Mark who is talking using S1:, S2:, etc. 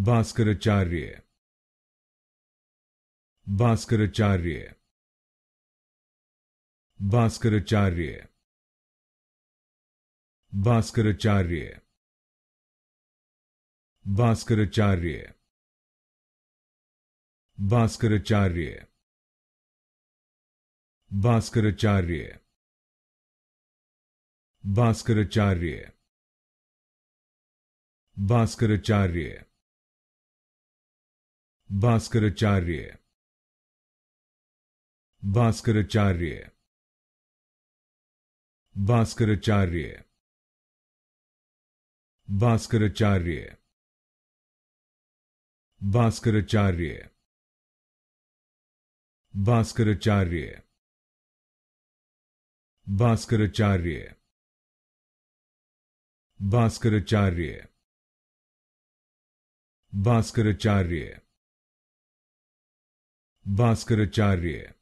S1: Bhaskaracharya Bhaskaracharya Bhaskaracharya Bhaskaracharya Bhaskaracharya Bhaskaracharya Bhaskaracharya Bhaskaracharya Bhaskaracharya Bhaskaracharya Bhaskaracharya Bhaskaracharya Bhaskaracharya Bhaskaracharya Bhaskaracharya Bhaskaracharya Bhaskaracharya Bhaskaracharya Bhaskaracharya